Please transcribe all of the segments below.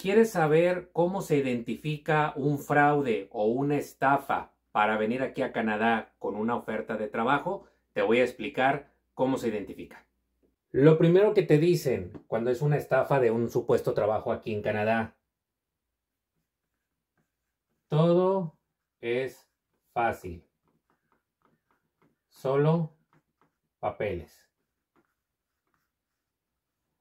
¿Quieres saber cómo se identifica un fraude o una estafa para venir aquí a Canadá con una oferta de trabajo? Te voy a explicar cómo se identifica. Lo primero que te dicen cuando es una estafa de un supuesto trabajo aquí en Canadá, todo es fácil, solo papeles.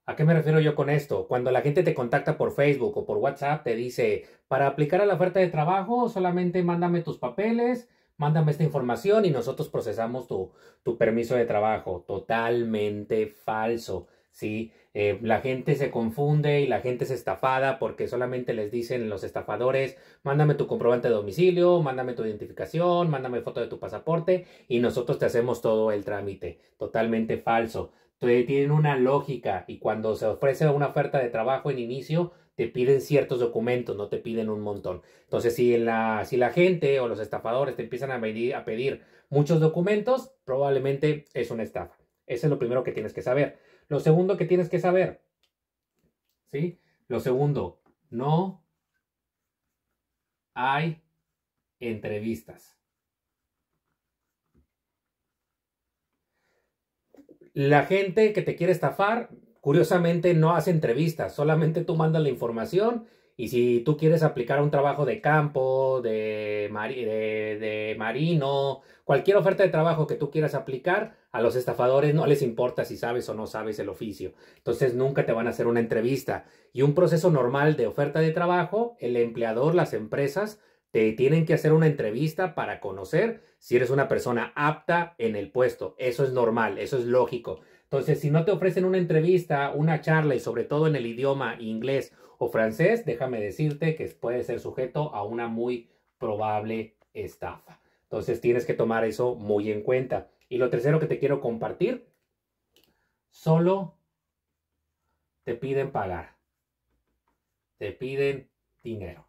¿A qué me refiero yo con esto? Cuando la gente te contacta por Facebook o por WhatsApp, te dice, para aplicar a la oferta de trabajo, solamente mándame tus papeles, mándame esta información y nosotros procesamos tu, permiso de trabajo. Totalmente falso. ¿sí? Eh, la gente se confunde y la gente es estafada porque solamente les dicen los estafadores, mándame tu comprobante de domicilio, mándame tu identificación, mándame foto de tu pasaporte y nosotros te hacemos todo el trámite. Totalmente falso tienen una lógica y cuando se ofrece una oferta de trabajo en inicio, te piden ciertos documentos, no te piden un montón. Entonces, si la, si la gente o los estafadores te empiezan a pedir, a pedir muchos documentos, probablemente es una estafa. Eso es lo primero que tienes que saber. Lo segundo que tienes que saber, ¿sí? Lo segundo, no hay entrevistas. La gente que te quiere estafar, curiosamente, no hace entrevistas, solamente tú mandas la información y si tú quieres aplicar un trabajo de campo, de, de, marino, cualquier oferta de trabajo que tú quieras aplicar, a los estafadores no les importa si sabes o no sabes el oficio. Entonces nunca te van a hacer una entrevista. Y un proceso normal de oferta de trabajo, el empleador, las empresas, te tienen que hacer una entrevista para conocer si eres una persona apta en el puesto. Eso es normal, eso es lógico. Entonces, si no te ofrecen una entrevista, una charla y sobre todo en el idioma inglés o francés, déjame decirte que puede ser sujeto a una muy probable estafa. Entonces, tienes que tomar eso muy en cuenta. Y lo tercero que te quiero compartir, solo te piden pagar. Te piden dinero.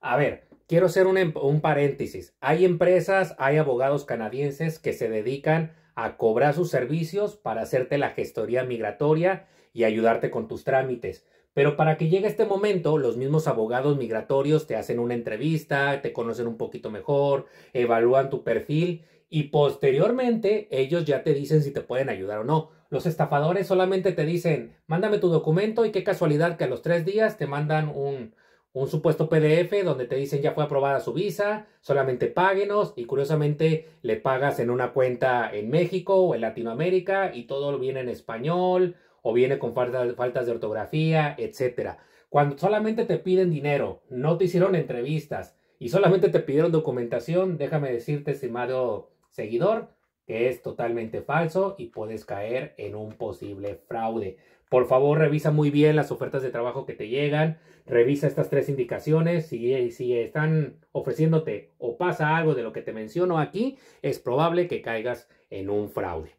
A ver, quiero hacer em-, un, paréntesis. Hay empresas, hay abogados canadienses que se dedican a cobrar sus servicios para hacerte la gestoría migratoria y ayudarte con tus trámites. Pero para que llegue este momento, los mismos abogados migratorios te hacen una entrevista, te conocen un poquito mejor, evalúan tu perfil y posteriormente ellos ya te dicen si te pueden ayudar o no. Los estafadores solamente te dicen, mándame tu documento y qué casualidad que a los tres días te mandan un, un supuesto PDF donde te dicen ya fue aprobada su visa, solamente páguenos y curiosamente le pagas en una cuenta en México o en Latinoamérica y todo viene en español o viene con faltas de ortografía, etc. Cuando solamente te piden dinero, no te hicieron entrevistas y solamente te pidieron documentación, déjame decirte, estimado seguidor, que es totalmente falso y puedes caer en un posible fraude. Por favor, revisa muy bien las ofertas de trabajo que te llegan, revisa estas tres indicaciones, si, si están ofreciéndote o pasa algo de lo que te menciono aquí, es probable que caigas en un fraude.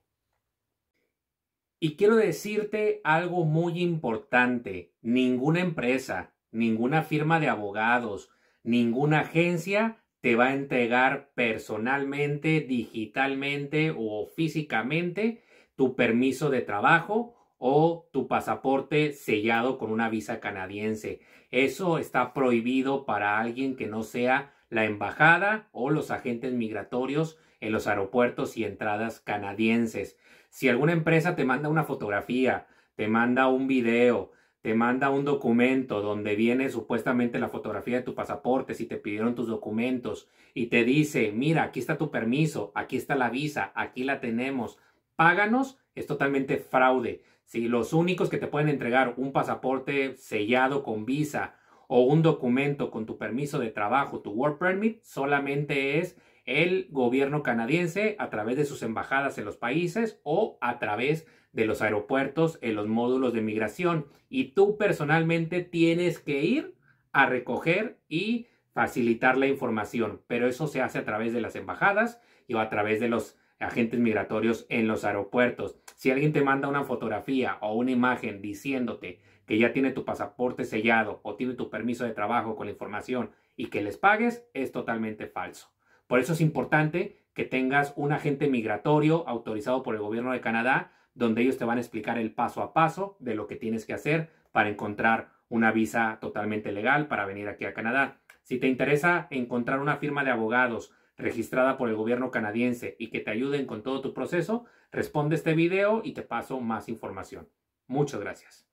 Y quiero decirte algo muy importante, ninguna empresa, ninguna firma de abogados, ninguna agencia te va a entregar personalmente, digitalmente o físicamente tu permiso de trabajo o tu pasaporte sellado con una visa canadiense. Eso está prohibido para alguien que no sea la embajada o los agentes migratorios en los aeropuertos y entradas canadienses. Si alguna empresa te manda una fotografía, te manda un video, te manda un documento donde viene supuestamente la fotografía de tu pasaporte, si te pidieron tus documentos y te dice, mira, aquí está tu permiso, aquí está la visa, aquí la tenemos, páganos, es totalmente fraude. Si los únicos que te pueden entregar un pasaporte sellado con visa o un documento con tu permiso de trabajo, tu work permit, solamente es el gobierno canadiense a través de sus embajadas en los países o a través de los aeropuertos en los módulos de migración. Y tú personalmente tienes que ir a recoger y facilitar la información, pero eso se hace a través de las embajadas y a través de los agentes migratorios en los aeropuertos. Si alguien te manda una fotografía o una imagen diciéndote que ya tiene tu pasaporte sellado o tiene tu permiso de trabajo con la información y que les pagues, es totalmente falso. Por eso es importante que tengas un agente migratorio autorizado por el gobierno de Canadá, donde ellos te van a explicar el paso a paso de lo que tienes que hacer para encontrar una visa totalmente legal para venir aquí a Canadá. Si te interesa encontrar una firma de abogados registrada por el gobierno canadiense y que te ayuden con todo tu proceso, responde este video y te paso más información. Muchas gracias.